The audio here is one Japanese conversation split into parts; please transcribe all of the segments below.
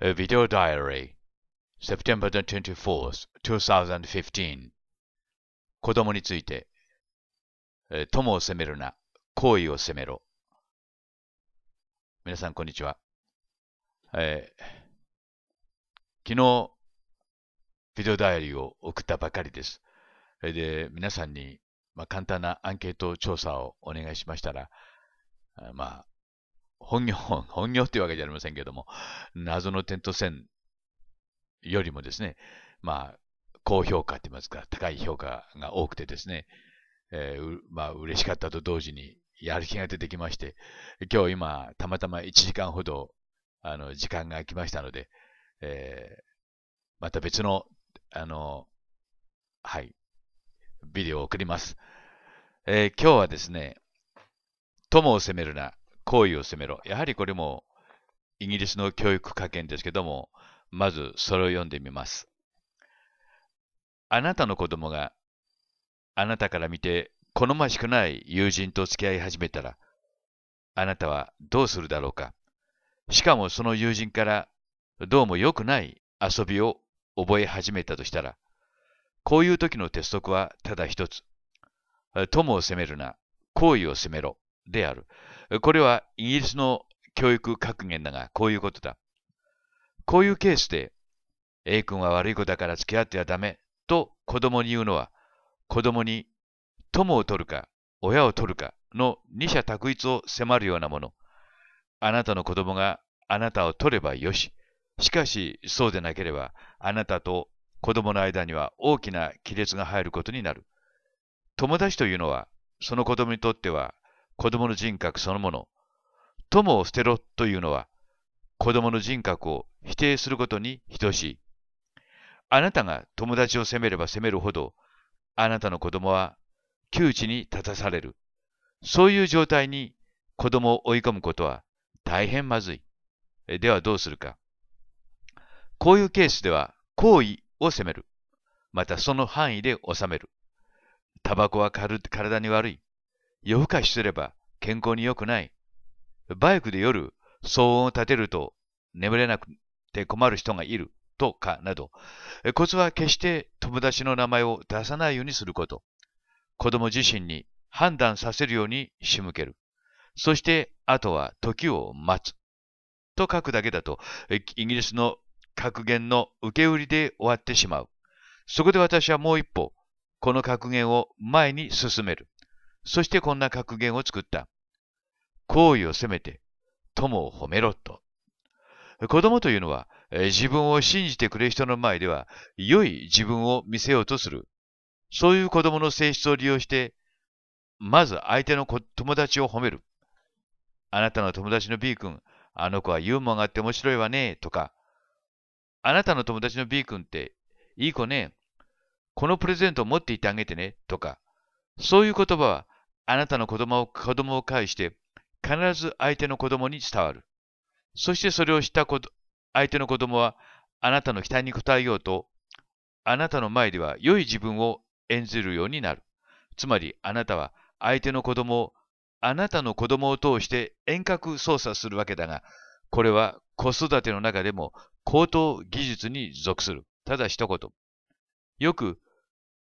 A Video Diary September 24th, 2015子供について友を責めるな、行為を責めろ皆さんこんにちは、えー、昨日ビデオダイアリーを送ったばかりですで皆さんに、まあ、簡単なアンケート調査をお願いしましたらまあ本業、本業っていうわけじゃありませんけども、謎の点と線よりもですね、まあ、高評価って言いますか、高い評価が多くてですね、えー、まあ、嬉しかったと同時に、やる気が出てきまして、今日今、たまたま1時間ほど、あの、時間が空きましたので、えー、また別の、あの、はい、ビデオを送ります。えー、今日はですね、友を責めるな、行為を責めろ。やはりこれもイギリスの教育科見ですけども、まずそれを読んでみます。あなたの子供があなたから見て好ましくない友人と付き合い始めたら、あなたはどうするだろうか。しかもその友人からどうも良くない遊びを覚え始めたとしたら、こういう時の鉄則はただ一つ。友を責めるな、行為を責めろである。これはイギリスの教育格言だが、こういうことだ。こういうケースで、A 君は悪い子だから付き合ってはダメと子供に言うのは、子供に友を取るか、親を取るかの二者択一を迫るようなもの。あなたの子供があなたを取ればよし。しかし、そうでなければ、あなたと子供の間には大きな亀裂が入ることになる。友達というのは、その子供にとっては子供の人格そのもの、友を捨てろというのは、子供の人格を否定することに等しい。あなたが友達を責めれば責めるほど、あなたの子供は窮地に立たされる。そういう状態に子供を追い込むことは大変まずい。ではどうするか。こういうケースでは、行為を責める。またその範囲で収める。タバコは体に悪い。夜更かしすれば健康に良くない。バイクで夜、騒音を立てると眠れなくて困る人がいるとかなど、コツは決して友達の名前を出さないようにすること。子供自身に判断させるように仕向ける。そして、あとは時を待つ。と書くだけだと、イギリスの格言の受け売りで終わってしまう。そこで私はもう一歩、この格言を前に進める。そしてこんな格言を作った。好意を責めて、友を褒めろと。子供というのは、自分を信じてくれる人の前では、良い自分を見せようとする。そういう子供の性質を利用して、まず相手の友達を褒める。あなたの友達の B 君、あの子はユーモアがあって面白いわね、とか、あなたの友達の B 君っていい子ね、このプレゼントを持っていてあげてね、とか、そういう言葉はあなたの子供を子供を介して、必ず相手の子供に伝わる。そしてそれを知った相手の子供は、あなたの期待に応えようと、あなたの前では良い自分を演じるようになる。つまり、あなたは相手の子供を、あなたの子供を通して遠隔操作するわけだが、これは子育ての中でも高等技術に属する。ただ一言。よく、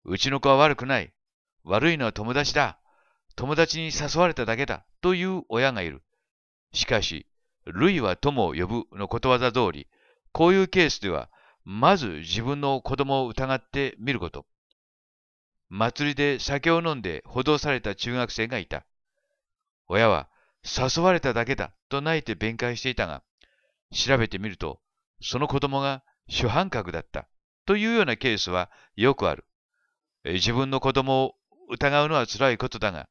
うちの子は悪くない。悪いのは友達だ。友達に誘われただけだという親がいる。しかし、類は友を呼ぶのことわざ通り、こういうケースでは、まず自分の子供を疑ってみること。祭りで酒を飲んで補導された中学生がいた。親は、誘われただけだと泣いて弁解していたが、調べてみると、その子供が主犯格だったというようなケースはよくある。自分の子供を疑うのは辛いことだが、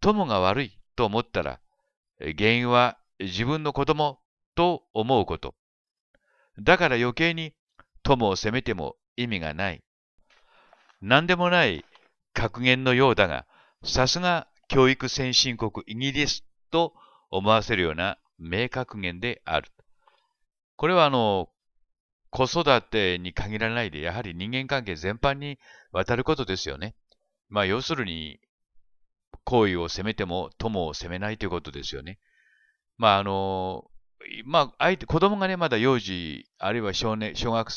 友が悪いと思ったら、原因は自分の子供と思うこと。だから余計に友を責めても意味がない。何でもない格言のようだが、さすが教育先進国イギリスと思わせるような名格言である。これはあの、子育てに限らないで、やはり人間関係全般にわたることですよね。まあ要するに、行為を責めても友を責めないということですよね。まああの、まあ、相手、子供がね、まだ幼児、あるいは少年、小学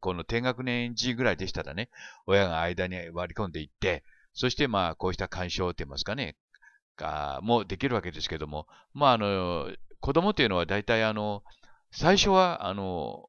校の低学年時ぐらいでしたらね、親が間に割り込んでいって、そしてまあ、こうした干渉といいますかね、がもできるわけですけども、まああの、子供というのは大体あの、最初はあの、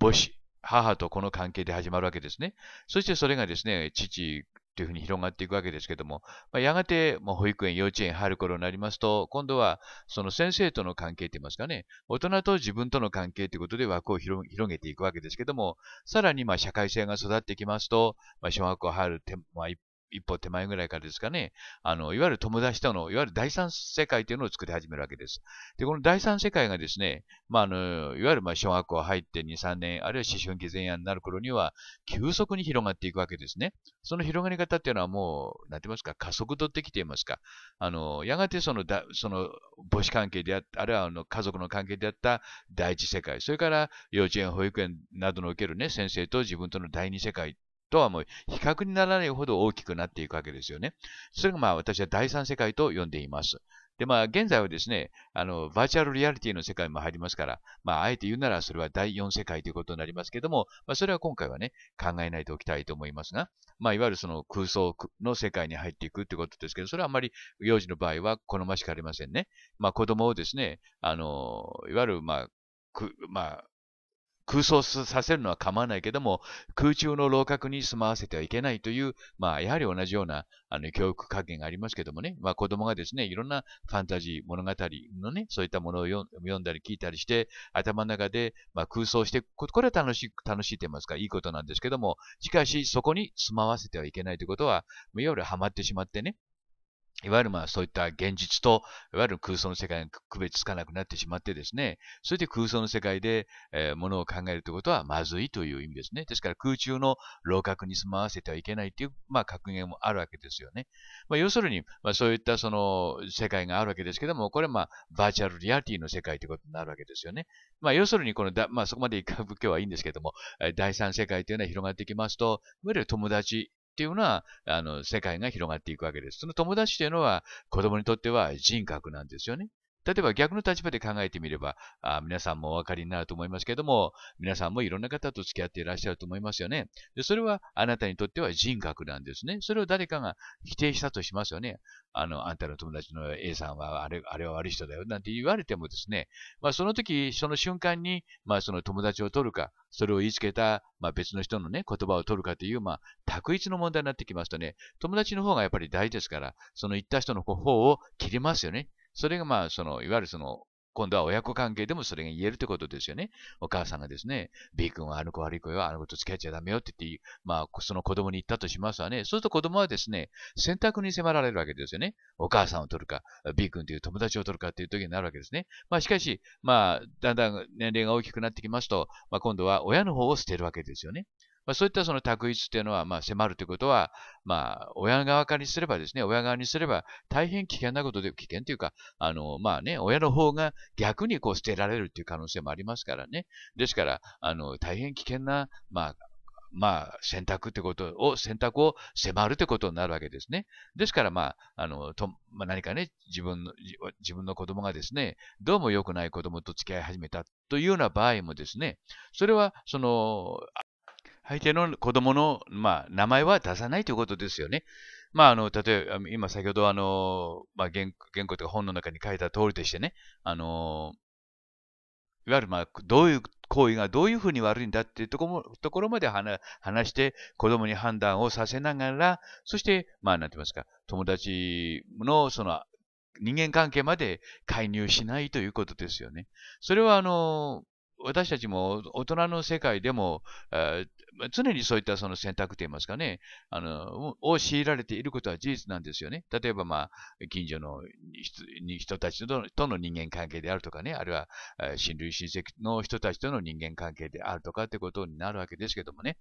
母子、母とこの関係で始まるわけですね。そしてそれがですね、父、というふうに広がっていくわけですけども、まあ、やがて、まあ、保育園、幼稚園入る頃になりますと、今度はその先生との関係といいますかね、大人と自分との関係ということで枠を広げていくわけですけども、さらにまあ社会性が育ってきますと、まあ、小学校入る手、まあ、一歩手前ぐらいからですかね、あの、いわゆる友達との、いわゆる第三世界というのを作り始めるわけです。で、この第三世界がですね、まあ、あの、いわゆるまあ小学校入って2、3年、あるいは思春期前夜になる頃には、急速に広がっていくわけですね。その広がり方っていうのはもう、なんて言いますか、加速度てきていますか、あの、やがてそのだ、その、母子関係であった、あるいはあの家族の関係であった第一世界、それから幼稚園、保育園などの受けるね、先生と自分との第二世界とはもう比較にならないほど大きくなっていくわけですよね。それがまあ私は第三世界と呼んでいます。で、まあ、現在はですね、あの、バーチャルリアリティの世界も入りますから、まあ、あえて言うならそれは第四世界ということになりますけども、まあ、それは今回はね、考えないでおきたいと思いますが、まあ、いわゆるその空想の世界に入っていくということですけど、それはあまり幼児の場合は好ましくありませんね。まあ、子供をですね、あの、いわゆる、まあ、まあ、空想させるのは構わないけども、空中の楼閣に住まわせてはいけないという、まあ、やはり同じような、あの、教育加減がありますけどもね、まあ、子供がですね、いろんなファンタジー、物語のね、そういったものを読んだり聞いたりして、頭の中で、まあ、空想していくこと、これは楽しい、楽しいと言いますか、いいことなんですけども、しかし、そこに住まわせてはいけないということは、いわゆるハマってしまってね、いわゆるまあそういった現実と、いわゆる空想の世界が区別つかなくなってしまってですね、それで空想の世界で、えー、ものを考えるということはまずいという意味ですね。ですから空中の楼閣に住まわせてはいけないという、まあ、格言もあるわけですよね。まあ、要するに、まあ、そういったその世界があるわけですけども、これはまあバーチャルリアリティの世界ということになるわけですよね。まあ、要するにこのだ、まあ、そこまでいかぶけはいいんですけども、第三世界というのは広がってきますと、いわゆる友達っていうのは、あの、世界が広がっていくわけです。その友達というのは、子供にとっては人格なんですよね。例えば逆の立場で考えてみれば、あ皆さんもお分かりになると思いますけれども、皆さんもいろんな方と付き合っていらっしゃると思いますよね。でそれはあなたにとっては人格なんですね。それを誰かが否定したとしますよね。あの、あんたの友達の A さんはあれ、あれは悪い人だよ、なんて言われてもですね、まあその時、その瞬間に、まあその友達を取るか、それを言いつけた、まあ別の人のね、言葉を取るかという、まあ、択一の問題になってきますとね、友達の方がやっぱり大事ですから、その言った人の方を切りますよね。それがまあ、その、いわゆるその、今度は親子関係でもそれが言えるってことですよね。お母さんがですね、B 君はあの子悪い子よ、あの子と付き合っちゃダメよって言って、まあ、その子供に言ったとしますわね。そうすると子供はですね、選択に迫られるわけですよね。お母さんを取るか、B 君という友達を取るかっていう時になるわけですね。まあ、しかし、まあ、だんだん年齢が大きくなってきますと、まあ、今度は親の方を捨てるわけですよね。まあ、そういったその択一っていうのは、まあ、迫るということは、まあ、親側からすればですね、親側にすれば大変危険なことで、危険というか、あの、まあね、親の方が逆にこう捨てられるという可能性もありますからね。ですから、あの、大変危険な、まあ、まあ、選択ってことを、選択を迫るってことになるわけですね。ですから、まあ、あの、と、まあ、何かね、自分の、自分の子供がですね、どうも良くない子供と付き合い始めたというような場合もですね、それは、その、相手の子供の、まあ、名前は出さないということですよね。まあ、あの、例えば、今先ほどあの、まあ、原原稿とか本の中に書いた通りでしてね、あの、いわゆる、まあ、どういう行為がどういうふうに悪いんだっていうとこもところまで話して、子供に判断をさせながら、そして、まあ、なんて言いますか、友達の、その、人間関係まで介入しないということですよね。それは、あの、私たちも大人の世界でも、えー、常にそういったその選択といいますかね、あの、を強いられていることは事実なんですよね。例えば、まあ、近所の人たちとの人間関係であるとかね、あるいは、親類親戚の人たちとの人間関係であるとかってことになるわけですけどもね。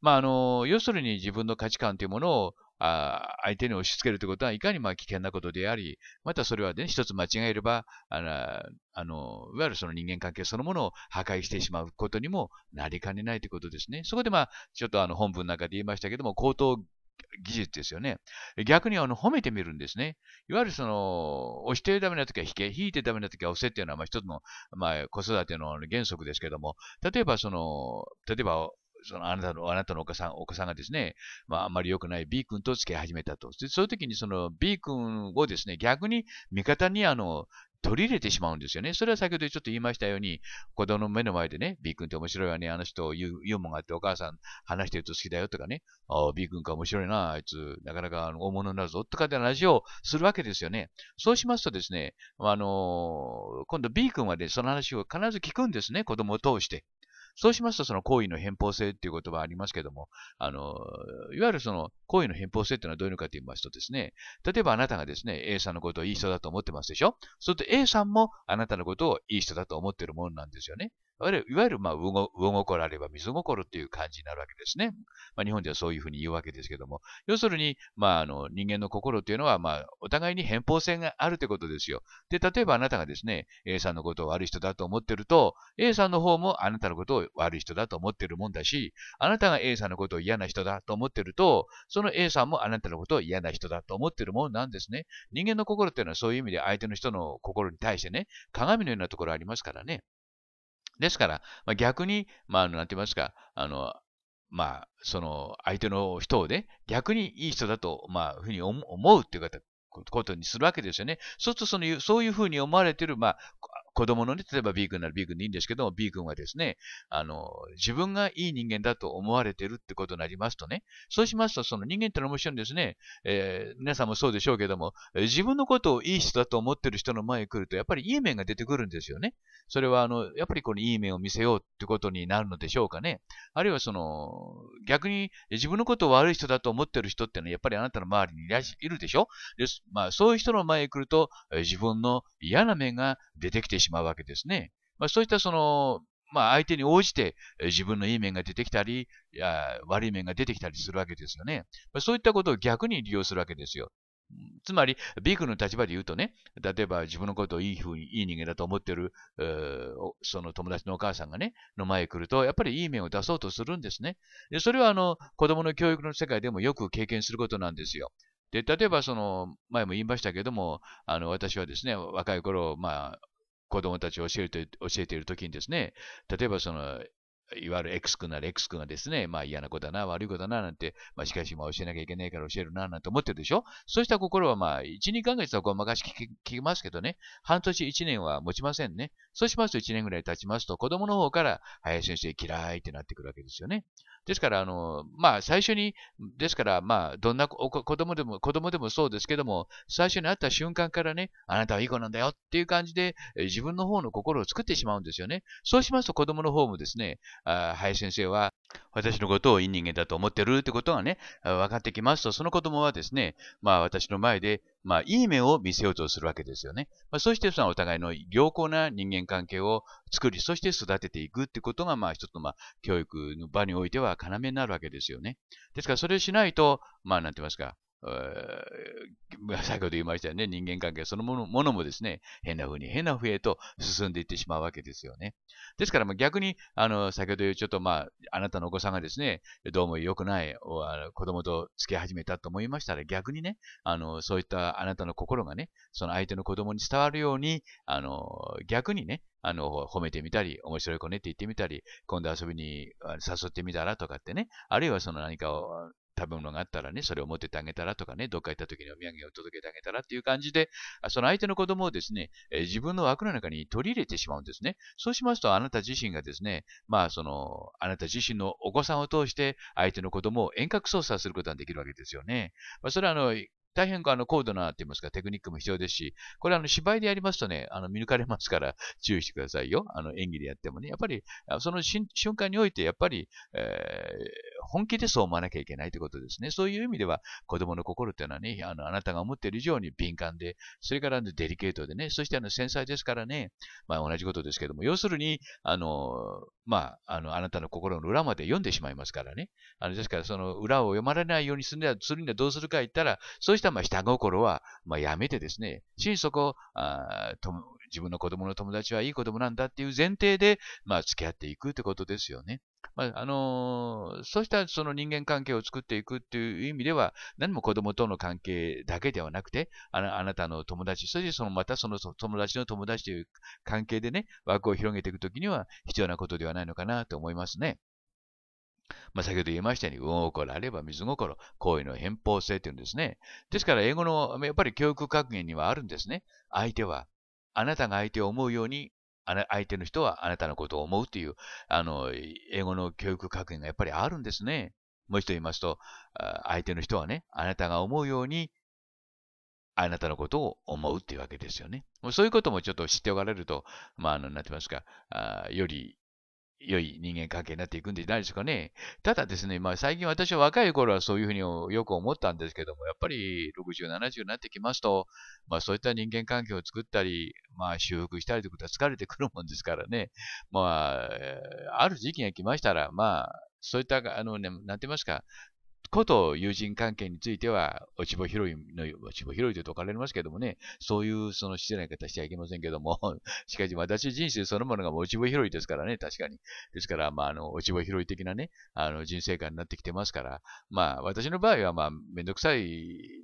まあ、あの、要するに自分の価値観というものをあ相手に押し付けるということはいかにま危険なことであり、またそれは、ね、一つ間違えればああの、いわゆるその人間関係そのものを破壊してしまうことにもなりかねないということですね。そこで、まあ、ちょっとあの本文の中で言いましたけども、口頭技術ですよね。逆にあの褒めてみるんですね。いわゆるその、押してダメな時は引け、引いてダメな時は押せっていうのは、まあ一つの、まあ子育ての原則ですけども、例えばその、例えばそのあなたの、あなたのお母さん、お子さんがですね、まあ、あんまり良くない B 君と付き始めたと。そういう時にその B 君をですね、逆に味方にあの、取り入れてしまうんですよね。それは先ほどちょっと言いましたように、子供の目の前でね、B 君って面白いわね、あの人ユーモアがあってお母さん話してると好きだよとかね、ああ、B 君か面白いな、あいつ、なかなか大物になるぞとかって話をするわけですよね。そうしますとですね、あのー、今度 B 君はね、その話を必ず聞くんですね、子供を通して。そうしますと、その行為の偏方性っていう言葉ありますけども、あの、いわゆるその行為の偏方性っていうのはどういうのかと言いますとですね、例えばあなたがですね、A さんのことをいい人だと思ってますでしょそうすると A さんもあなたのことをいい人だと思ってるものなんですよね。いわゆる、いわゆるまあ、魚心あれば水心っていう感じになるわけですね。まあ、日本ではそういうふうに言うわけですけども、要するに、まあ、あの、人間の心っていうのは、まあ、お互いに偏方性があるってことですよ。で、例えばあなたがですね、A さんのことを悪い人だと思ってると、A さんの方もあなたのことを悪い人だと思ってるもんだし、あなたが A さんのことを嫌な人だと思ってると、その A さんもあなたのことを嫌な人だと思ってるもんなんですね。人間の心っていうのはそういう意味で相手の人の心に対してね、鏡のようなところありますからね。ですから、まあ、逆に、まあ、なんて言いますか、あの、まあ、その、相手の人をね、逆にいい人だと、まあ、ふうに思うっていう方、ことにするわけですよね。そうすると、そういうふうに思われている、まあ、子供のね、例えば B 君なら B 君でいいんですけども、B 君はですね、あの、自分がいい人間だと思われてるってことになりますとね、そうしますと、その人間ってのはもちろんですね、えー、皆さんもそうでしょうけども、自分のことをいい人だと思ってる人の前に来ると、やっぱりいい面が出てくるんですよね。それは、あの、やっぱりこのいい面を見せようってことになるのでしょうかね。あるいはその、逆に自分のことを悪い人だと思ってる人ってのは、やっぱりあなたの周りにいいるでしょです。まあ、そういう人の前に来ると、自分の嫌な面が出てきてしまう。しまうわけですね。まあ、そういったその、まあ、相手に応じて自分のいい面が出てきたり、いや悪い面が出てきたりするわけですよね。まあ、そういったことを逆に利用するわけですよ。つまり、ビッグの立場で言うとね、例えば自分のことをいいふうに、いい人間だと思ってる、その友達のお母さんがね、の前に来ると、やっぱりいい面を出そうとするんですね。でそれはあの、子供の教育の世界でもよく経験することなんですよ。で、例えばその、前も言いましたけども、あの、私はですね、若い頃、まあ、子供たちを教えて、教えているときにですね、例えばその、いわゆる X 君なら X 君がですね、まあ嫌な子だな、悪い子だな、なんて、まあしかしまあ教えなきゃいけないから教えるな、なんて思ってるでしょそうした心はまあ1、2ヶ月はごまかし聞きますけどね、半年1年は持ちませんね。そうしますと1年ぐらい経ちますと子供の方から林先生嫌いってなってくるわけですよね。ですから、あの、まあ、最初に、ですから、まあ、どんな子供でも、子供でもそうですけども、最初に会った瞬間からね、あなたはいい子なんだよっていう感じで、自分の方の心を作ってしまうんですよね。そうしますと子供の方もですね、あ林先生は、私のことをいい人間だと思ってるってことがね、分かってきますと、その子供はですね、まあ、私の前で、まあ、いい面を見せようとするわけですよね。まあ、そしてそのお互いの良好な人間関係を作り、そして育てていくってことが、まあ、一つの、まあ、教育の場においては要になるわけですよね。ですから、それをしないと、まあ、なんて言いますか、先ほど言いましたよね、人間関係そのものものもですね、変な風に変な風へと進んでいってしまうわけですよね。ですから、逆に、あの、先ほど言うちょっとまあ、あなたのお子さんがですね、どうも良くない子供と付き始めたと思いましたら、逆にね、あの、そういったあなたの心がね、その相手の子供に伝わるように、あの、逆にね、あの、褒めてみたり、面白い子ねって言ってみたり、今度遊びに誘ってみたらとかってね、あるいはその何かを食べ物があったらね、それを持ってってあげたらとかね、どっか行った時にお土産を届けてあげたらっていう感じで、その相手の子供をですね、え自分の枠の中に取り入れてしまうんですね。そうしますと、あなた自身がですね、まあその、あなた自身のお子さんを通して相手の子供を遠隔操作することができるわけですよね。まあ、それはあの、大変あの高度なって言いますか、テクニックも必要ですし、これあの芝居でやりますとね、あの見抜かれますから 注意してくださいよ。あの演技でやってもね。やっぱり、その瞬間において、やっぱり、えー、本気でそう思わなきゃいけないということですね。そういう意味では、子供の心っていうのはね、あの、あなたが思っている以上に敏感で、それからデリケートでね、そしてあの、繊細ですからね、まあ同じことですけども、要するに、あの、まあ、あの、あなたの心の裏まで読んでしまいますからね。あの、ですから、その裏を読まれないようにするには、するにはどうするか言ったら、そうしたたまあ下心はまあやめてですね、心底あと自分の子供の友達はいい子供なんだっていう前提で、まあ、付き合っていくってことですよね。まあ、あのー、そうしたその人間関係を作っていくっていう意味では、何も子供との関係だけではなくて、あなあなたの友達、そしてそのまたその友達の友達という関係でね、枠を広げていくときには必要なことではないのかなと思いますね。まあ、先ほど言いましたように、運心あれば水心、行為の偏方性というんですね。ですから、英語の、やっぱり教育格言にはあるんですね。相手は、あなたが相手を思うように、相手の人はあなたのことを思うという、あの、英語の教育格言がやっぱりあるんですね。もう一度言いますと、相手の人はね、あなたが思うように、あなたのことを思うっていうわけですよね。そういうこともちょっと知っておかれると、まあ、あの、なんて言いますか、あより良い人間関係になっていくんじゃないですかね。ただですね、まあ最近私は若い頃はそういうふうによく思ったんですけども、やっぱり60、70になってきますと、まあそういった人間関係を作ったり、まあ修復したりということは疲れてくるもんですからね、まあ、ある時期が来ましたら、まあ、そういった、あのね、なんて言いますか、こと友人関係については、落ち葉拾いの、落ち葉拾いと解うとかれますけどもね、そういうその失礼な言い方しちゃいけませんけども、しかし私人生そのものが落ち葉拾いですからね、確かに。ですから、まあ、あの、落ち葉拾い的なね、あの、人生観になってきてますから、まあ、私の場合は、まあ、めんどくさい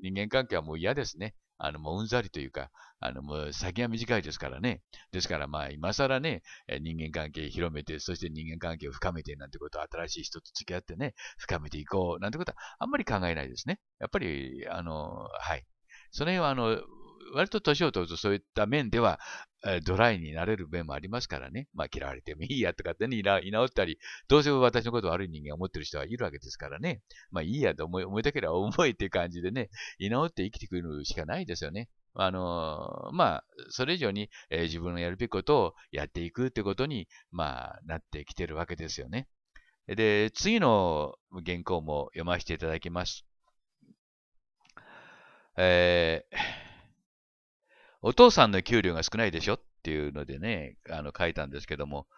人間関係はもう嫌ですね。あの、もううんざりというか、あの、もう先が短いですからね。ですから、まあ、今更ね、人間関係広めて、そして人間関係を深めてなんてことを新しい人と付き合ってね、深めていこうなんてことはあんまり考えないですね。やっぱり、あの、はい。その辺は、あの、割と年を取るとそういった面では、ドライになれる面もありますからね。まあ嫌われてもいいやとかってね、居直ったり、どうせ私のこと悪い人間を思ってる人はいるわけですからね。まあいいやと思い、思いたければ思いっていう感じでね、居直って生きてくるしかないですよね。あのまあ、それ以上に、えー、自分のやるべきことをやっていくってことに、まあ、なってきてるわけですよね。で、次の原稿も読ませていただきます。えーお父さんの給料が少ないでしょっていうのでね、あの書いたんですけども、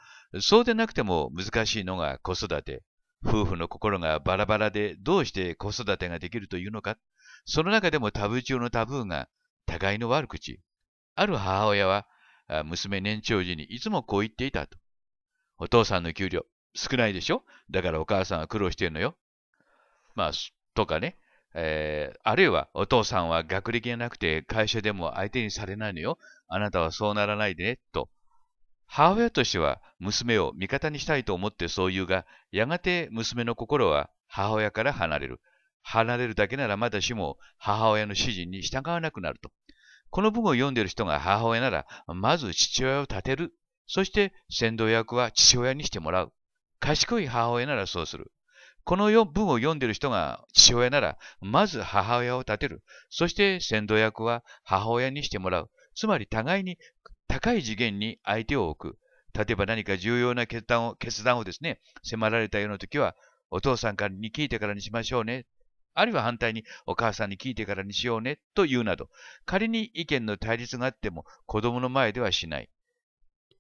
そうでなくても難しいのが子育て。夫婦の心がバラバラでどうして子育てができるというのか。その中でもタブー中のタブーが互いの悪口。ある母親は娘年長時にいつもこう言っていたと。お父さんの給料少ないでしょだからお母さんは苦労してるのよ。まあ、とかね。えー、あるいはお父さんは学歴がなくて会社でも相手にされないのよ。あなたはそうならないでね、と。母親としては娘を味方にしたいと思ってそう言うが、やがて娘の心は母親から離れる。離れるだけならまだしも母親の指示に従わなくなると。この文を読んでいる人が母親なら、まず父親を立てる。そして先導役は父親にしてもらう。賢い母親ならそうする。この文を読んでいる人が父親なら、まず母親を立てる。そして先導役は母親にしてもらう。つまり互いに高い次元に相手を置く。例えば何か重要な決断を決断をですね、迫られたような時は、お父さんからに聞いてからにしましょうね。あるいは反対にお母さんに聞いてからにしようねと言うなど、仮に意見の対立があっても子供の前ではしない。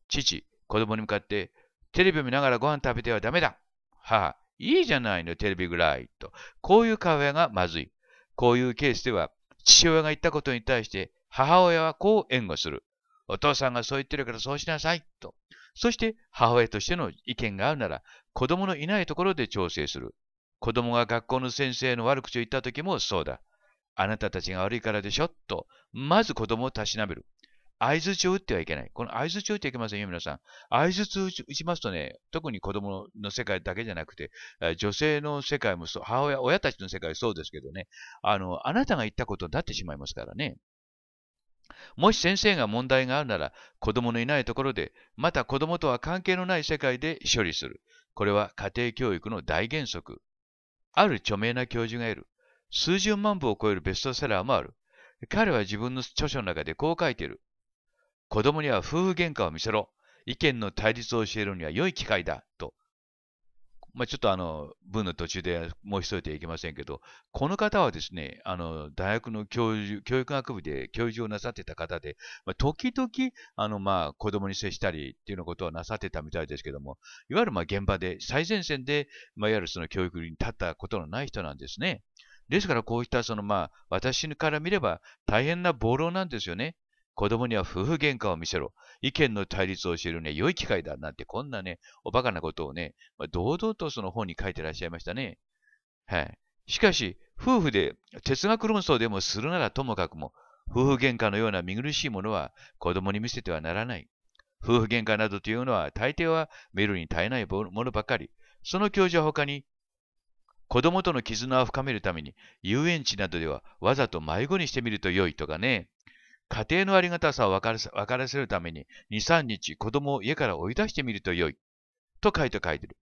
父、子供に向かって、テレビを見ながらご飯食べてはダメだ。母、いいじゃないの、テレビぐらい。と。こういうフェがまずい。こういうケースでは、父親が言ったことに対して、母親はこう援護する。お父さんがそう言ってるからそうしなさい。と。そして、母親としての意見があるなら、子供のいないところで調整する。子供が学校の先生の悪口を言った時もそうだ。あなたたちが悪いからでしょと、まず子供をたしなめる。合図中打ってはいけない。この合図中打ってはいけませんよ、皆さん。合図中打ちますとね、特に子供の世界だけじゃなくて、女性の世界もそう、母親、親たちの世界そうですけどね、あの、あなたが言ったことになってしまいますからね。もし先生が問題があるなら、子供のいないところで、また子供とは関係のない世界で処理する。これは家庭教育の大原則。ある著名な教授がいる。数十万部を超えるベストセラーもある。彼は自分の著書の中でこう書いている。子供には夫婦喧嘩を見せろ。意見の対立を教えるには良い機会だ。と。まあ、ちょっとあの、文の途中で申し添えていけませんけど、この方はですね、あの、大学の教授、教育学部で教授をなさってた方で、まあ、時々、あの、まあ、子供に接したりっていうようなことはなさってたみたいですけども、いわゆるま現場で、最前線で、まあ、いわゆるその教育に立ったことのない人なんですね。ですから、こういった、その、まあ、私から見れば、大変な暴論なんですよね。子供には夫婦喧嘩を見せろ。意見の対立を知るね、良い機会だ。なんて、こんなね、おバカなことをね、まあ、堂々とその本に書いてらっしゃいましたね。はい。しかし、夫婦で哲学論争でもするならともかくも、夫婦喧嘩のような見苦しいものは子供に見せてはならない。夫婦喧嘩などというのは大抵は見るに耐えないものばかり。その教授は他に、子供との絆を深めるために遊園地などではわざと迷子にしてみると良いとかね。家庭のありがたさを分からせ分からせるために、2、3日子供を家から追い出してみるとよい。と書いて書いてる。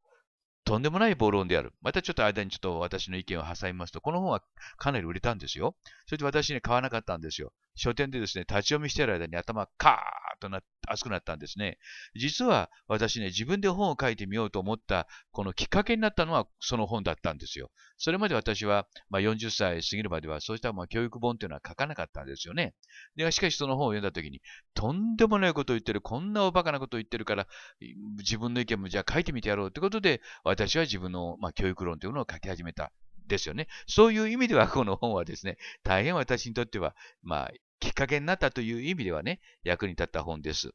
とんでもない暴論である。またちょっと間にちょっと私の意見を挟みますと、この本はかなり売れたんですよ。それで私に買わなかったんですよ。書店でですね、立ち読みしてる間に頭カーッとな熱くなったんですね。実は私ね、自分で本を書いてみようと思った、このきっかけになったのはその本だったんですよ。それまで私は、まあ、40歳過ぎるまでは、そうしたまあ教育本というのは書かなかったんですよね。でしかしその本を読んだ時に、とんでもないことを言ってる、こんなおバカなことを言ってるから、自分の意見もじゃあ書いてみてやろうということで、私は自分のまあ教育論というのを書き始めた。ですよね。そういう意味では、この本はですね、大変私にとっては、まあ、きっかけになったという意味ではね、役に立った本です。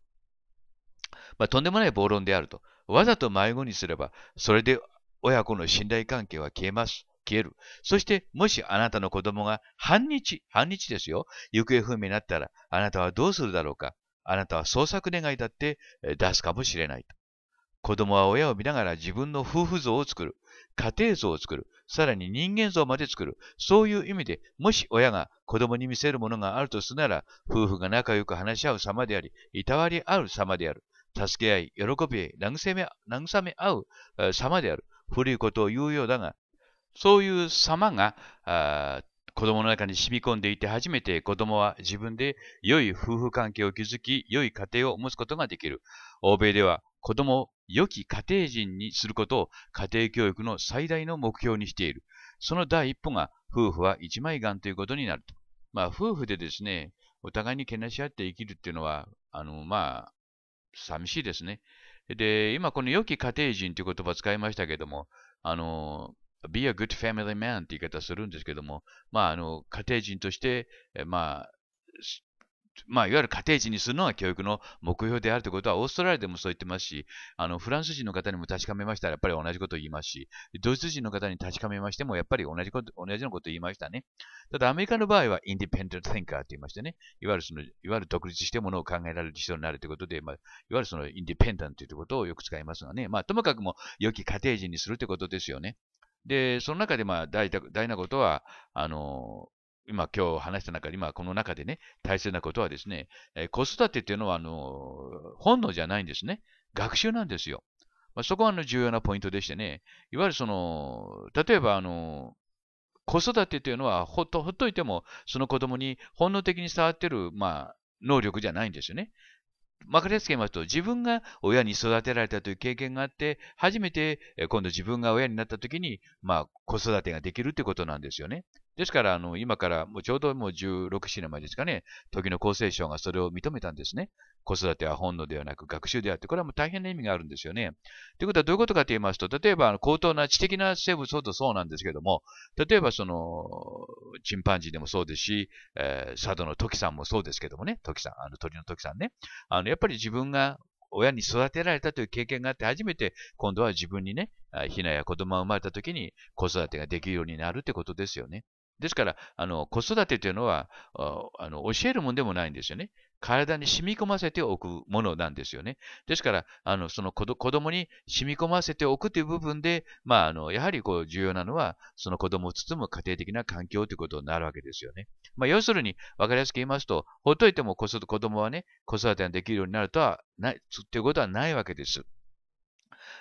まあ、とんでもない暴論であると。わざと迷子にすれば、それで親子の信頼関係は消えます。消える。そして、もしあなたの子供が半日、半日ですよ、行方不明になったら、あなたはどうするだろうか。あなたは創作願いだって出すかもしれないと。子供は親を見ながら自分の夫婦像を作る。家庭像を作る。さらに人間像まで作る。そういう意味で、もし親が子供に見せるものがあるとすなら、夫婦が仲良く話し合う様であり、いたわり合う様である。助け合い、喜び合い、慰め慰め合う様である。古いことを言うようだが、そういう様が、あ子供の中に染み込んでいて初めて子供は自分で良い夫婦関係を築き、良い家庭を持つことができる。欧米では子供良き家庭人にすることを家庭教育の最大の目標にしている。その第一歩が夫婦は一枚岩ということになると。まあ、夫婦でですね、お互いにけなし合って生きるっていうのは、あの、まあ、寂しいですね。で、今この良き家庭人という言葉を使いましたけども、あの、be a good family man って言い方するんですけども、まあ、あの、家庭人として、まあ、まあ、いわゆる家庭地にするのが教育の目標であるということは、オーストラリアでもそう言ってますし、あのフランス人の方にも確かめましたら、やっぱり同じことを言いますし、ドイツ人の方に確かめましても、やっぱり同じこと、同じようなことを言いましたね。ただ、アメリカの場合は、インディペンデント・テンカーと言いましてね、いわゆるその、いわゆる独立してものを考えられる人になるということで、まあ、いわゆるその、インディペンデントということをよく使いますがね、まあ、ともかくも、良き家庭人にするということですよね。で、その中で、まあ大、事なことは、あの、今今日話した中で、今この中でね、大切なことはですね、え子育てっていうのは、あの、本能じゃないんですね。学習なんですよ。まあ、そこはあの重要なポイントでしてね、いわゆるその、例えばあの、子育てというのはほっと、ほっといても、その子供に本能的に触ってる、まあ、能力じゃないんですよね。まかりやすく言いますと、自分が親に育てられたという経験があって、初めて今度自分が親になった時に、まあ、子育てができるということなんですよね。ですから、あの、今から、もうちょうどもう16、7年前ですかね、時の厚生省がそれを認めたんですね。子育ては本能ではなく学習であって、これはもう大変な意味があるんですよね。ということはどういうことかと言いますと、例えば、高等な知的な生物ほどそうなんですけども、例えばその、チンパンジーでもそうですし、えー、佐渡の時さんもそうですけどもね、時さん、あの鳥の時さんね、あの、やっぱり自分が親に育てられたという経験があって初めて今度は自分にね、ひなや子供が生まれた時に子育てができるようになるってことですよね。ですから、あの子育てというのはあの教えるもんでもないんですよね。体に染み込ませておくものなんですよね。ですから、あのその子供に染み込ませておくという部分で、まあ、あのやはりこう重要なのは、その子供を包む家庭的な環境ということになるわけですよね。まあ、要するに、分かりやすく言いますと、ほっといても子供はね、子育てができるようになるとはない、ということはないわけです。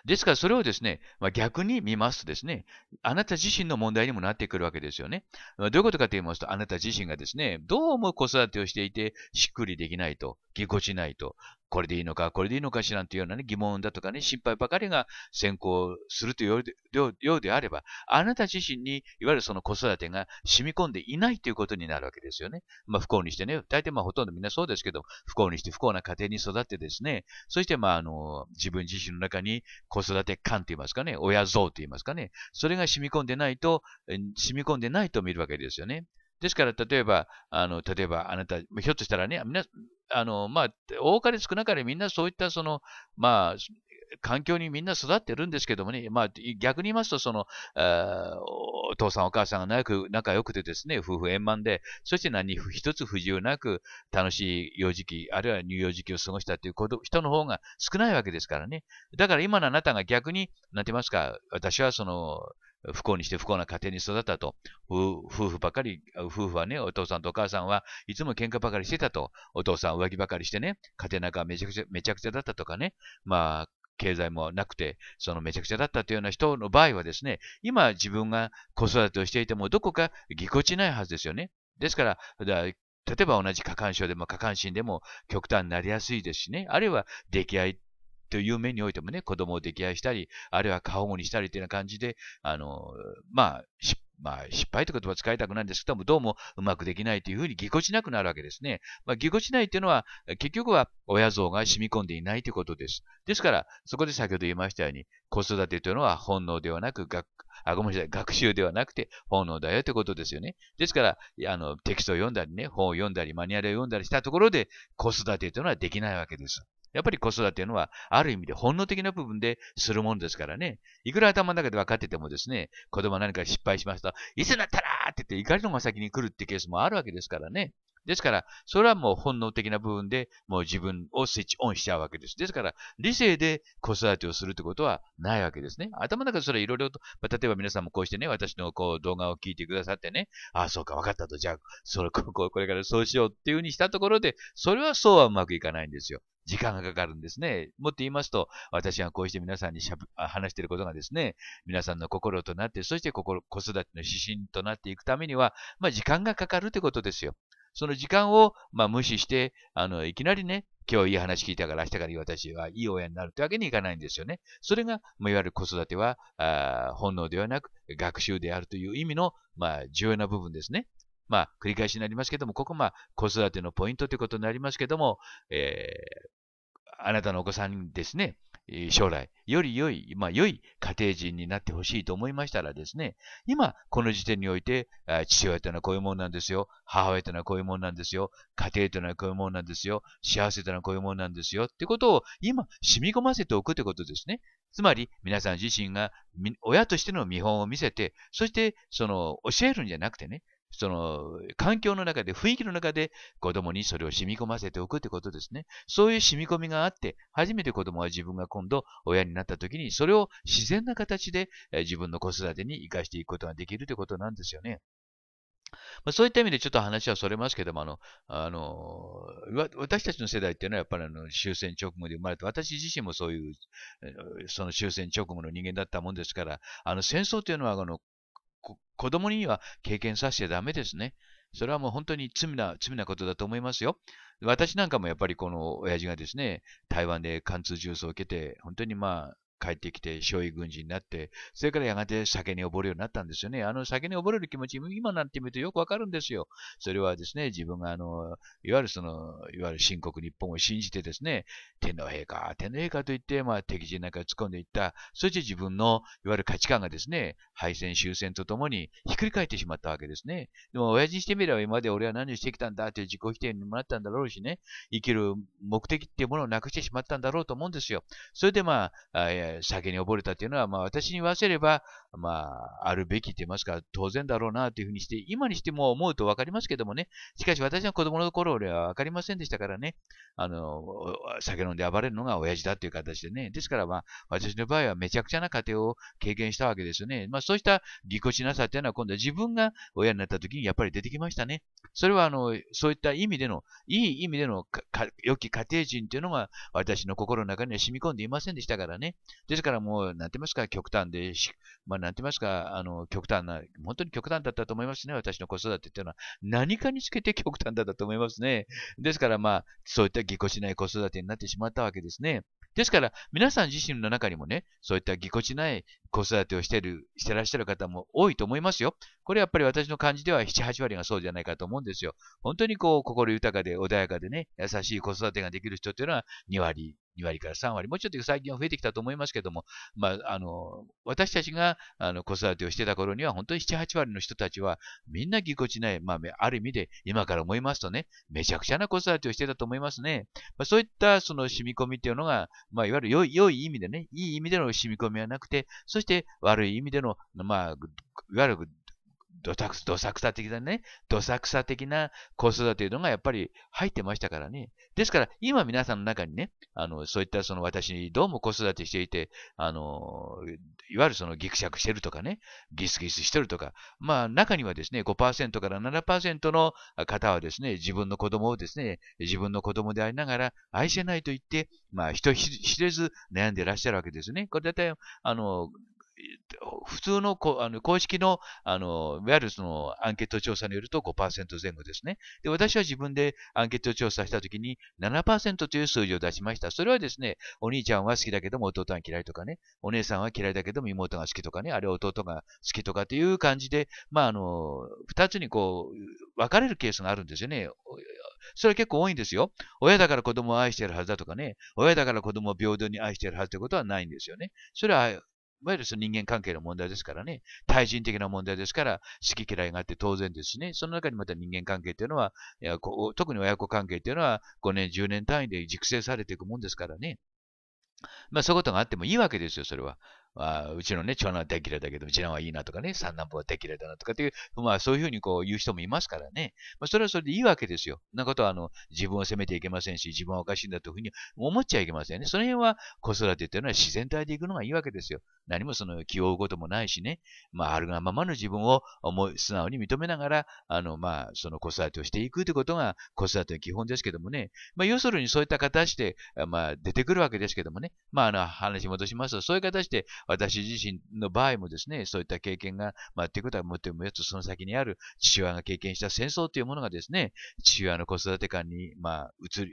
ですからそれをですね、まあ、逆に見ますとですね、あなた自身の問題にもなってくるわけですよね。どういうことかと言いますと、あなた自身がですね、どうも子育てをしていてしっくりできないと、ぎこちないと、これでいいのか、これでいいのかしらんというような、ね、疑問だとかね、心配ばかりが先行するというようであれば、あなた自身に、いわゆるその子育てが染み込んでいないということになるわけですよね。まあ、不幸にしてね、大体まあほとんどみんなそうですけど、不幸にして不幸な家庭に育ってですね、そしてまああの、自分自身の中に子育て感といいますかね、親像といいますかね、それが染み込んでないと、染み込んでないと見るわけですよね。ですから、例えば、あの、例えば、あなた、ひょっとしたらね、あの、まあ、多かれ少なかれみんなそういったその、まあ、環境にみんな育ってるんですけどもね、まあ、逆に言いますと、その、お父さんお母さんがく、仲良くてですね、夫婦円満で、そして何一つ不自由なく楽しい幼児期、あるいは乳幼児期を過ごしたということ人の方が少ないわけですからね。だから今のあなたが逆に、なんて言いますか、私はその、不幸にして不幸な家庭に育ったと。夫婦ばかり、夫婦はね、お父さんとお母さんはいつも喧嘩ばかりしてたと。お父さん浮気ばかりしてね、家庭なんかめちゃくちゃ、めちゃくちゃだったとかね。まあ、経済もなくて、そのめちゃくちゃだったというような人の場合はですね、今自分が子育てをしていてもどこかぎこちないはずですよね。ですから、から例えば同じ過干渉でも過干心でも極端になりやすいですしね、あるいは溺愛という面においてもね、子供を溺愛したり、あるいは過保護にしたりというような感じで、あの、まあ、まあ、失敗という言葉を使いたくないんですけども、どうもうまくできないというふうにぎこちなくなるわけですね。まあ、ぎこちないというのは、結局は親像が染み込んでいないということです。ですから、そこで先ほど言いましたように、子育てというのは本能ではなく、学あ、ごめんなさい、学習ではなくて本能だよということですよね。ですから、あの、テキストを読んだりね、本を読んだり、マニュアルを読んだりしたところで、子育てというのはできないわけです。やっぱり子育てというのは、ある意味で本能的な部分でするものですからね。いくら頭の中で分かっててもですね、子供は何か失敗しました。いつになったらって言って怒りの方が先に来るってケースもあるわけですからね。ですから、それはもう本能的な部分で、もう自分をスイッチオンしちゃうわけです。ですから、理性で子育てをするってことはないわけですね。頭の中でそれいろいろと、まあ、例えば皆さんもこうしてね、私のこう動画を聞いてくださってね、ああ、そうか、わかったと、じゃあ、それこ、これからそうしようっていうふうにしたところで、それはそうはうまくいかないんですよ。時間がかかるんですね。もっと言いますと、私がこうして皆さんにしゃぶ話していることがですね、皆さんの心となって、そして心子育ての指針となっていくためには、まあ、時間がかかるということですよ。その時間を、まあ、無視して、あの、いきなりね、今日いい話聞いたから明日から私はいい親になるってわけにいかないんですよね。それが、まあ、いわゆる子育ては、あ本能ではなく学習であるという意味の、まあ、重要な部分ですね。まあ、繰り返しになりますけども、ここま子育てのポイントということになりますけども、えー、あなたのお子さんにですね、将来、より良い、まあ、良い家庭人になってほしいと思いましたらですね、今、この時点において、父親というのはこういうもんなんですよ、母親というのはこういうもんなんですよ、家庭というのはこういうもんなんですよ、幸せというのはこういうもんなんですよ、ということを今、染み込ませておくということですね。つまり、皆さん自身が親としての見本を見せて、そして、その、教えるんじゃなくてね、その、環境の中で、雰囲気の中で子供にそれを染み込ませておくということですね。そういう染み込みがあって、初めて子供は自分が今度親になった時に、それを自然な形で自分の子育てに生かしていくことができるということなんですよね。まあ、そういった意味でちょっと話はそれますけども、あの、あの、私たちの世代っていうのはやっぱりあの終戦直後で生まれて、私自身もそういう、その終戦直後の人間だったもんですから、あの戦争というのはあの子供には経験させちゃダメですね。それはもう本当に罪な、罪なことだと思いますよ。私なんかもやっぱりこの親父がですね、台湾で貫通銃創を受けて、本当にまあ、帰ってきて、将棋軍人になって、それからやがて酒に溺れるようになったんですよね。あの酒に溺れる気持ち、今なってみるとよくわかるんですよ。それはですね、自分があの、いわゆるその、いわゆる深刻日本を信じてですね、天皇陛下、天皇陛下と言って、まあ敵陣なんか突っ込んでいった、そして自分の、いわゆる価値観がですね、敗戦終戦とともにひっくり返ってしまったわけですね。でも親父にしてみれば今まで俺は何をしてきたんだっていう自己否定にもなったんだろうしね、生きる目的っていうものをなくしてしまったんだろうと思うんですよ。それでまあ、あえー、酒に溺れたというのは、まあ、私に言わせれば、まあ、あるべきと言いますか、当然だろうなというふうにして、今にしても思うと分かりますけどもね、しかし私の子供の頃では分かりませんでしたからね、あの、酒飲んで暴れるのが親父だという形でね、ですからまあ、私の場合はめちゃくちゃな家庭を経験したわけですよね。まあ、そうしたぎこちなさというのは今度は自分が親になった時にやっぱり出てきましたね。それはあの、そういった意味での、いい意味での良き家庭人というのが私の心の中には染み込んでいませんでしたからね。ですからもう、なんて言いますか、極端で、まあ、なんて言いますか、あの、極端な、本当に極端だったと思いますね。私の子育てっていうのは、何かにつけて極端だったと思いますね。ですから、まあ、そういったぎこちない子育てになってしまったわけですね。ですから、皆さん自身の中にもね、そういったぎこちない子育てをしてる、してらっしゃる方も多いと思いますよ。これやっぱり私の感じでは7、8割がそうじゃないかと思うんですよ。本当にこう、心豊かで穏やかでね、優しい子育てができる人っていうのは2割2割から3割、もうちょっと最近は増えてきたと思いますけども、まあ、あの私たちがあの子育てをしてた頃には、本当に7、8割の人たちは、みんなぎこちない、まあ、ある意味で今から思いますとね、めちゃくちゃな子育てをしてたと思いますね。まあ、そういったその染み込みっていうのが、まあ、いわゆる良い良い意味でね、いい意味での染み込みはなくて、そして悪い意味での、まあ、いわゆるどさく、さ的なね、どさくさ的な子育てというのがやっぱり入ってましたからね。ですから、今皆さんの中にね、あの、そういったその私、どうも子育てしていて、あの、いわゆるそのギクシャクしてるとかね、ギスギスしてるとか、まあ、中にはですね、5%から7%の方はですね、自分の子供をですね、自分の子供でありながら愛せないと言って、まあ、人知れず悩んでいらっしゃるわけですね。これだいたい、あの、普通のこあの公式の、あの、いわゆるそのアンケート調査によると5%前後ですね。で、私は自分でアンケート調査したときに7%という数字を出しました。それはですね、お兄ちゃんは好きだけども弟は嫌いとかね、お姉さんは嫌いだけども妹が好きとかね、あるいは弟が好きとかという感じで、まあ、あの、二つにこう、分かれるケースがあるんですよね。それは結構多いんですよ。親だから子供を愛してるはずだとかね、親だから子供を平等に愛してるはずということはないんですよね。それはわゆるその人間関係の問題ですからね、対人的な問題ですから、好き嫌いがあって当然ですしね、その中にまた人間関係というのは、いや特に親子関係というのは5年、10年単位で熟成されていくもんですからね。まあそういうことがあってもいいわけですよ、それは。まあ、うちのね、長男は大嫌いだけど、次男はいいなとかね、三男坊は大嫌いだなとかっていう、まあ、そういうふうにこう言う人もいますからね。まあ、それはそれでいいわけですよ。なことは、あの、自分を責めていけませんし、自分はおかしいんだというふうに思っちゃいけませんね。その辺は子育てというのは自然体でいくのがいいわけですよ。何もその気を負うこともないしね、まあ、あるがままの自分を思い、素直に認めながら、あの、まあ、その子育てをしていくということが子育ての基本ですけどもね。まあ、要するにそういった形で、まあ、出てくるわけですけどもね。まあ、あの、話戻しますと、そういう形で、私自身の場合もですね、そういった経験が、まあ、ということは、もってもよつその先にある父親が経験した戦争というものがですね、父親の子育て観に、まあ、移り、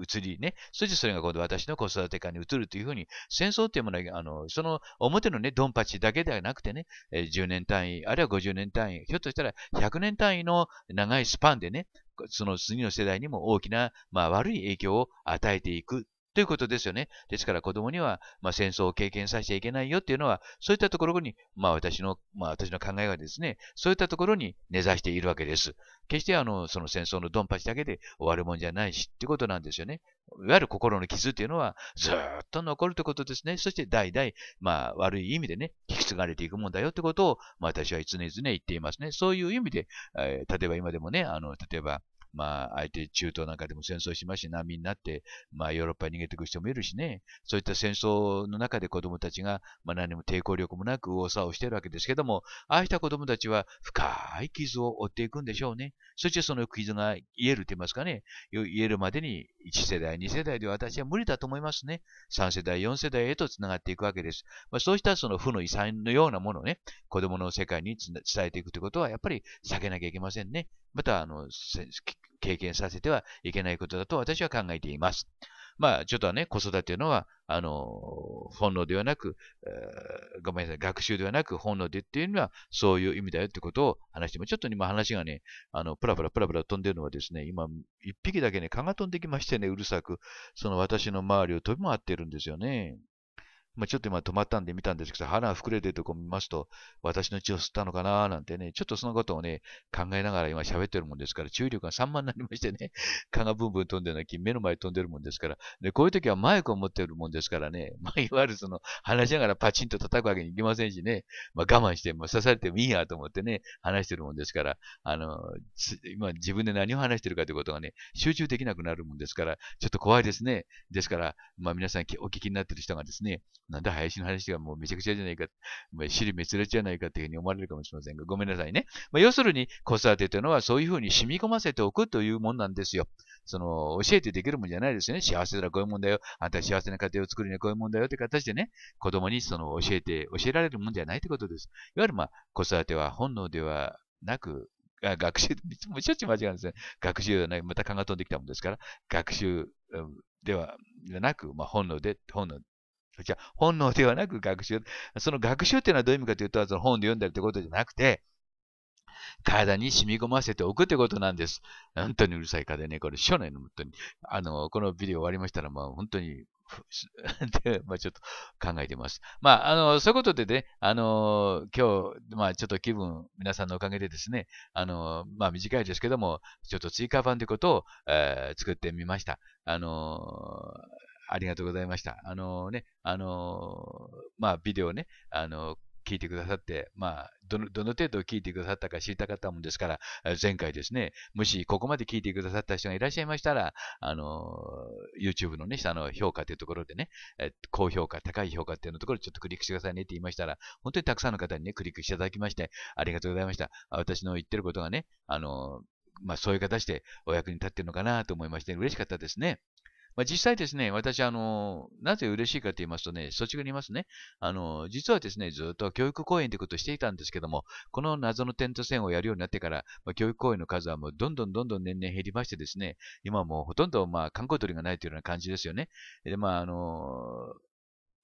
移りね、そしてそれが今度私の子育て下に移るというふうに、戦争というものは、あの、その表のね、ドンパチだけではなくてね、10年単位、あるいは50年単位、ひょっとしたら100年単位の長いスパンでね、その次の世代にも大きな、まあ、悪い影響を与えていくということですよね。ですから子供には、まあ、戦争を経験させちゃいけないよっていうのは、そういったところに、まあ私の、まあ私の考えはですね、そういったところに根ざしているわけです。決してあの、その戦争のドンパチだけで終わるもんじゃないしってことなんですよね。いわゆる心の傷っていうのはずっと残るってことですね。そして代々、まあ悪い意味でね、引き継がれていくもんだよってことを、まあ私は常々言っていますね。そういう意味で、えー、例えば今でもね、あの、例えば、まあ、相手中東なんかでも戦争しますし、難民になって、まあ、ヨーロッパに逃げていく人もいるしね、そういった戦争の中で子供たちが、まあ、何も抵抗力もなく右往左往しているわけですけども、ああした子供たちは深い傷を負っていくんでしょうね。そしてその傷が癒えると言いますかね、癒えるまでに1世代、2世代では私は無理だと思いますね。3世代、4世代へとつながっていくわけです。まあ、そうしたその負の遺産のようなものをね、子供の世界に伝えていくということは、やっぱり避けなきゃいけませんね。また、あの、経験させてはいけないことだと私は考えています。まあ、ちょっとね、子育てのは、あの、本能ではなく、えー、ごめんなさい、学習ではなく、本能でっていうのは、そういう意味だよってことを話しても、ちょっと今話がね、あの、プラプラプラプラ飛んでるのはですね、今、一匹だけね、蚊が飛んできましてね、うるさく、その私の周りを飛び回ってるんですよね。まあ、ちょっと今止まったんで見たんですけど、腹が膨れてるとこ見ますと、私の血を吸ったのかななんてね、ちょっとそのことをね、考えながら今喋ってるもんですから、注意力が散漫になりましてね、蚊がブンブン飛んでるのに目の前飛んでるもんですから、で、こういう時はマイクを持ってるもんですからね、まあ、いわゆるその、話しながらパチンと叩くわけにいきませんしね、まあ、我慢して、まあ、刺されてもいいやと思ってね、話してるもんですから、あの、今自分で何を話してるかということがね、集中できなくなるもんですから、ちょっと怖いですね。ですから、まあ、皆さんお聞きになってる人がですね、なんで林の話がもうめちゃくちゃじゃないか、もう尻滅裂じゃないかというふうに思われるかもしれませんが、ごめんなさいね。まあ、要するに、子育てというのはそういうふうに染み込ませておくというもんなんですよ。その、教えてできるもんじゃないですね。幸せならこういうもんだよ。あんた幸せな家庭を作るにはこういうもんだよって形でね、子供にその教えて、教えられるもんじゃないってことです。いわゆるまあ、子育ては本能ではなく、あ学習、もうしょっちゅう間違うんですね。学習ではない、また勘が飛んできたもんですから、学習ではなく、まあ、本能で、本能じゃ本能ではなく学習。その学習っていうのはどういう意味かというと、その本で読んだりってことじゃなくて、体に染み込ませておくってことなんです。本当にうるさい風ね、これ、初年の本当に、あの、このビデオ終わりましたら、まあ本当に で、まあ、ちょっと考えてます。まあ、あの、そういうことでね、あの、今日、まあ、ちょっと気分、皆さんのおかげでですね、あの、まあ、短いですけども、ちょっと追加版ということを、えー、作ってみました。あの、ありがとうございました。あのね、あのまあ、ビデオね、あの聞いてくださって、まあ、どの、どの程度聞いてくださったか知りたかったもんですから、前回ですね、もしここまで聞いてくださった人がいらっしゃいましたら、あの、YouTube のね、下の評価というところでね、高評価、高い評価っていうのところちょっとクリックしてくださいねって言いましたら、本当にたくさんの方にね、クリックしていただきまして、ありがとうございました。私の言ってることがね、あの、まあ、そういう形でお役に立ってるのかなと思いまして、嬉しかったですね。まあ、実際ですね、私、あの、なぜ嬉しいかと言いますとね、そっち側にいますね。あの、実はですね、ずっと教育講演ということをしていたんですけども、この謎の点と線をやるようになってから、まあ、教育講演の数はもうどんどんどんどん年々減りましてですね、今もうほとんどまあ観光鳥がないというような感じですよね。で、まあ、あの、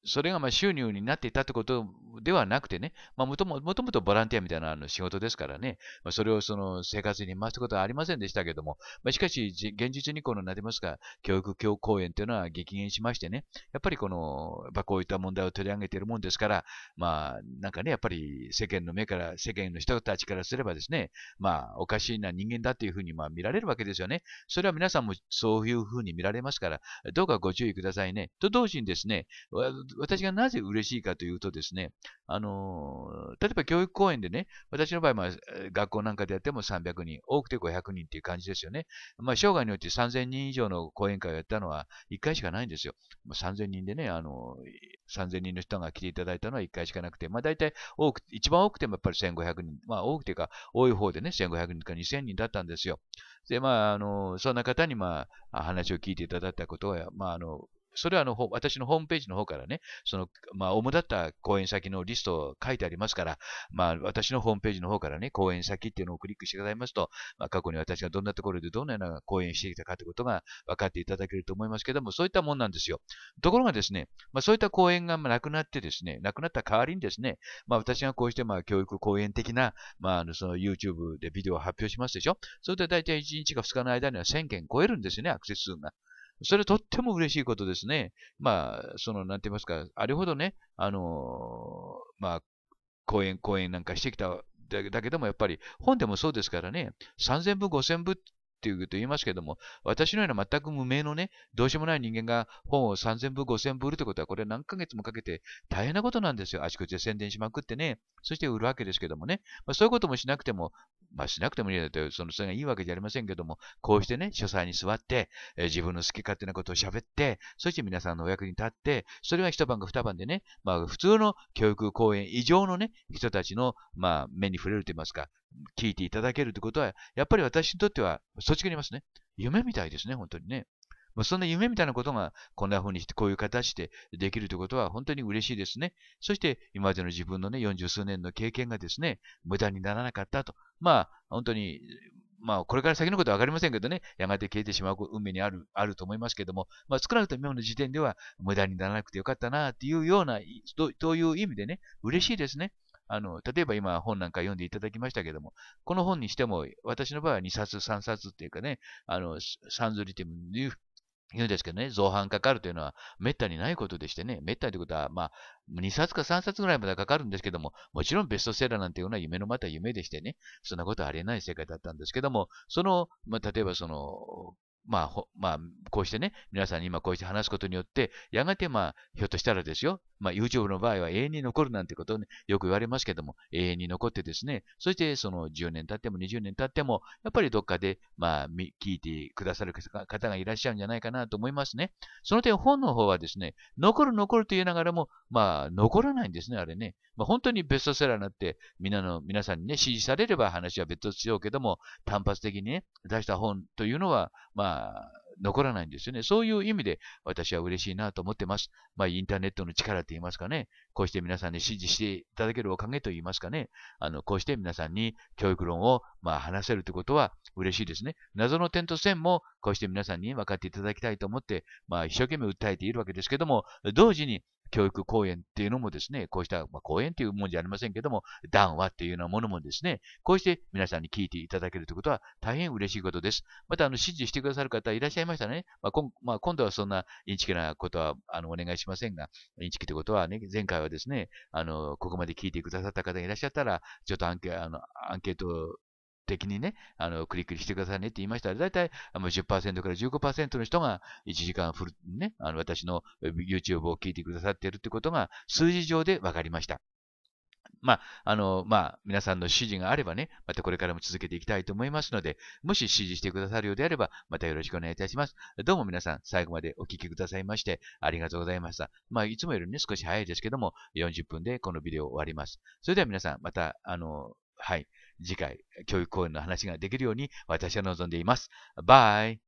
それがま収入になっていたってことではなくてね、まあ、もともとボランティアみたいなあの仕事ですからね、まあ、それをその生活に回すことはありませんでしたけども、まあ、しかし、現実にこのないますか、教育教講演というのは激減しましてね、やっぱりこの、まあ、こういった問題を取り上げているもんですから、まあ、なんかね、やっぱり世間の目から、世間の人たちからすればですね、まあ、おかしいな人間だというふうにま見られるわけですよね。それは皆さんもそういうふうに見られますから、どうかご注意くださいね。と同時にですね、私がなぜ嬉しいかというとですね、あの例えば教育講演でね、私の場合、まあ、学校なんかでやっても300人、多くて500人っていう感じですよね。まあ、生涯において3000人以上の講演会をやったのは1回しかないんですよ。まあ、3000人でね、あの3000人の人が来ていただいたのは1回しかなくて、まあ、大体多く、一番多くてもやっぱり1500人、まあ、多くてか、多い方でね、1500人か2000人だったんですよ。で、まあ、あの、そんな方に、まあ、話を聞いていただいたことは、まあ、あの、それはあの私のホームページの方からね、その、まあ、主だった講演先のリストを書いてありますから、まあ、私のホームページの方からね、講演先っていうのをクリックしてくださいますと、まあ、過去に私がどんなところでどのような講演してきたかということが分かっていただけると思いますけども、そういったもんなんですよ。ところがですね、まあ、そういった講演がなくなってですね、なくなった代わりにですね、まあ、私がこうしてまあ教育講演的な、まあ、あのその YouTube でビデオを発表しますでしょ。それで大体1日か2日の間には1000件超えるんですよね、アクセス数が。それとっても嬉しいことですね。まあ、その、なんて言いますか、あれほどね、あのー、まあ、講演、講演なんかしてきただけでも、やっぱり、本でもそうですからね、3000部、5000部っていうと言いますけども、私のような全く無名のね、どうしようもない人間が本を3000部、5000部売るってことは、これ何ヶ月もかけて大変なことなんですよ。あちこちで宣伝しまくってね、そして売るわけですけどもね、まあ、そういうこともしなくても、まあしなくてもいいだと、そのそれがいいわけじゃありませんけども、こうしてね、書斎に座って、えー、自分の好き勝手なことを喋って、そして皆さんのお役に立って、それが一晩か二晩でね、まあ普通の教育講演以上のね、人たちの、まあ目に触れると言いますか、聞いていただけるということは、やっぱり私にとっては、そっちがいますね。夢みたいですね、本当にね。まあ、そんな夢みたいなことが、こんな風にして、こういう形でできるということは、本当に嬉しいですね。そして、今までの自分のね、四十数年の経験がですね、無駄にならなかったと。まあ、本当に、まあ、これから先のことは分かりませんけどね、やがて消えてしまう運命にある、あると思いますけども、まあ、少なくとも今の時点では無駄にならなくてよかったな、っていうような、という意味でね、嬉しいですね。あの、例えば今本なんか読んでいただきましたけども、この本にしても、私の場合は2冊、3冊っていうかね、あの、三ズリっていう言うんですけどね、造反かかるというのはめったにないことでしてね、めったにということは、まあ、2冊か3冊ぐらいまでかかるんですけども、もちろんベストセラーなんていうのは夢のまた夢でしてね、そんなことありえない世界だったんですけども、その、まあ、例えばその、まあ、まあ、こうしてね、皆さんに今こうして話すことによって、やがてまあ、ひょっとしたらですよ、まあ、YouTube の場合は永遠に残るなんてことを、ね、よく言われますけども、永遠に残ってですね、そしてその10年経っても20年経っても、やっぱりどっかで、まあ、聞いてくださる方がいらっしゃるんじゃないかなと思いますね。その点本の方はですね、残る残ると言いながらも、まあ、残らないんですね、あれね。まあ、本当にベストセラーになって、みんなの、皆さんにね、支持されれば話は別としようけども、単発的にね、出した本というのは、まあ、残らないんですよね。そういう意味で私は嬉しいなと思ってます。まあ、インターネットの力と言いますかね、こうして皆さんに支持していただけるおかげと言いますかね、あの、こうして皆さんに教育論を、まあ、話せるということは嬉しいですね。謎の点と線も、こうして皆さんに分かっていただきたいと思って、まあ、一生懸命訴えているわけですけども、同時に教育講演っていうのもですね、こうした、まあ、講演っていうもんじゃありませんけども、談話っていうようなものもですね、こうして皆さんに聞いていただけるということは大変嬉しいことです。また、あの、支持してくださる方いらっしゃいましたね。まあ、今、まあ、今度はそんなインチキなことは、あの、お願いしませんが、インチキってことはね、前回はですね、あの、ここまで聞いてくださった方がいらっしゃったら、ちょっとアンケあのアンケート的にね、あの、クリックしてくださいねって言いましたら、だいたい10%から15%の人が1時間フル、ね、あの、私の YouTube を聞いてくださっているってことが数字上で分かりました。まあ、あの、まあ、皆さんの指示があればね、またこれからも続けていきたいと思いますので、もし指示してくださるようであれば、またよろしくお願いいたします。どうも皆さん、最後までお聞きくださいまして、ありがとうございました。まあ、いつもよりね、少し早いですけども、40分でこのビデオ終わります。それでは皆さん、また、あの、はい。次回、教育講演の話ができるように私は望んでいます。バイ